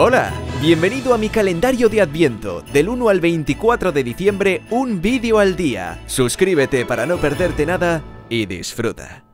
Hola, bienvenido a mi calendario de Adviento, del 1 al 24 de diciembre, un vídeo al día. Suscríbete para no perderte nada y disfruta.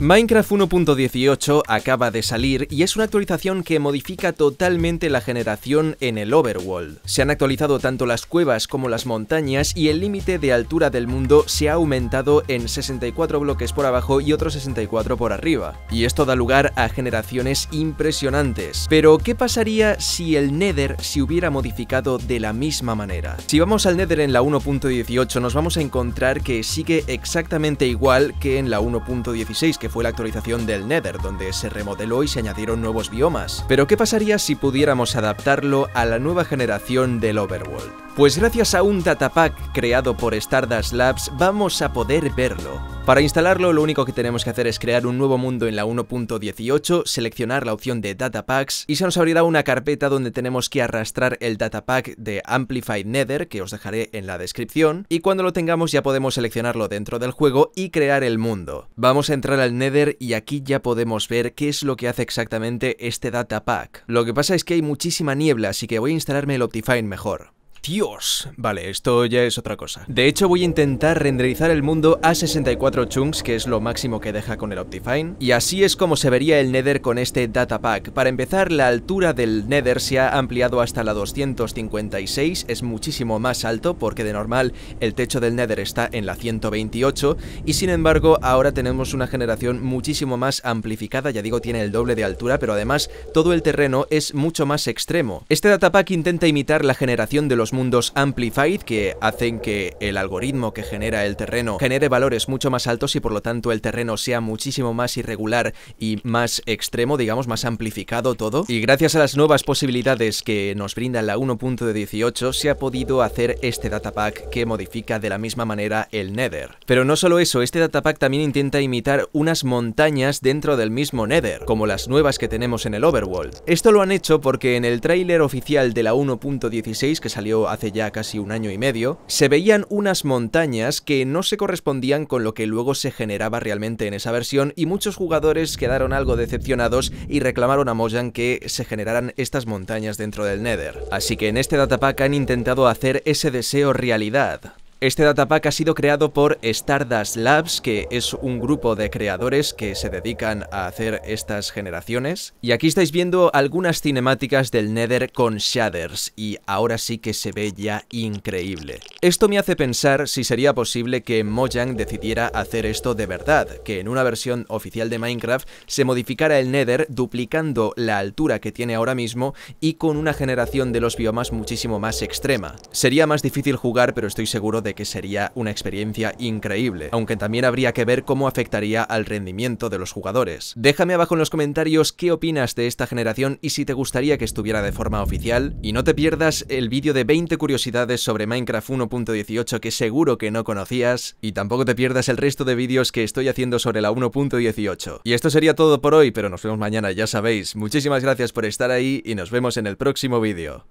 Minecraft 1.18 acaba de salir y es una actualización que modifica totalmente la generación en el overworld. Se han actualizado tanto las cuevas como las montañas y el límite de altura del mundo se ha aumentado en 64 bloques por abajo y otros 64 por arriba. Y esto da lugar a generaciones impresionantes. Pero, ¿qué pasaría si el Nether se hubiera modificado de la misma manera? Si vamos al Nether en la 1.18 nos vamos a encontrar que sigue exactamente igual que en la 1.16 que fue la actualización del Nether, donde se remodeló y se añadieron nuevos biomas. Pero ¿qué pasaría si pudiéramos adaptarlo a la nueva generación del Overworld? Pues gracias a un datapack creado por Stardust Labs vamos a poder verlo. Para instalarlo lo único que tenemos que hacer es crear un nuevo mundo en la 1.18, seleccionar la opción de Datapacks y se nos abrirá una carpeta donde tenemos que arrastrar el datapack de Amplified Nether que os dejaré en la descripción y cuando lo tengamos ya podemos seleccionarlo dentro del juego y crear el mundo. Vamos a entrar al Nether y aquí ya podemos ver qué es lo que hace exactamente este datapack. Lo que pasa es que hay muchísima niebla así que voy a instalarme el Optifine mejor. Dios, vale, esto ya es otra cosa. De hecho voy a intentar renderizar el mundo a 64 chunks, que es lo máximo que deja con el Optifine, y así es como se vería el Nether con este datapack. Para empezar, la altura del Nether se ha ampliado hasta la 256, es muchísimo más alto porque de normal el techo del Nether está en la 128 y sin embargo ahora tenemos una generación muchísimo más amplificada, ya digo tiene el doble de altura, pero además todo el terreno es mucho más extremo. Este datapack intenta imitar la generación de los mundos Amplified que hacen que el algoritmo que genera el terreno genere valores mucho más altos y por lo tanto el terreno sea muchísimo más irregular y más extremo, digamos, más amplificado todo. Y gracias a las nuevas posibilidades que nos brinda la 1.18 se ha podido hacer este datapack que modifica de la misma manera el Nether. Pero no solo eso, este datapack también intenta imitar unas montañas dentro del mismo Nether, como las nuevas que tenemos en el Overworld. Esto lo han hecho porque en el tráiler oficial de la 1.16 que salió hace ya casi un año y medio, se veían unas montañas que no se correspondían con lo que luego se generaba realmente en esa versión y muchos jugadores quedaron algo decepcionados y reclamaron a Mojang que se generaran estas montañas dentro del Nether. Así que en este datapack han intentado hacer ese deseo realidad, este datapack ha sido creado por Stardust Labs, que es un grupo de creadores que se dedican a hacer estas generaciones. Y aquí estáis viendo algunas cinemáticas del Nether con shaders, y ahora sí que se ve ya increíble. Esto me hace pensar si sería posible que Mojang decidiera hacer esto de verdad, que en una versión oficial de Minecraft se modificara el Nether duplicando la altura que tiene ahora mismo y con una generación de los biomas muchísimo más extrema. Sería más difícil jugar, pero estoy seguro de que sería una experiencia increíble, aunque también habría que ver cómo afectaría al rendimiento de los jugadores. Déjame abajo en los comentarios qué opinas de esta generación y si te gustaría que estuviera de forma oficial, y no te pierdas el vídeo de 20 curiosidades sobre Minecraft 1.18 que seguro que no conocías, y tampoco te pierdas el resto de vídeos que estoy haciendo sobre la 1.18. Y esto sería todo por hoy, pero nos vemos mañana, ya sabéis. Muchísimas gracias por estar ahí y nos vemos en el próximo vídeo.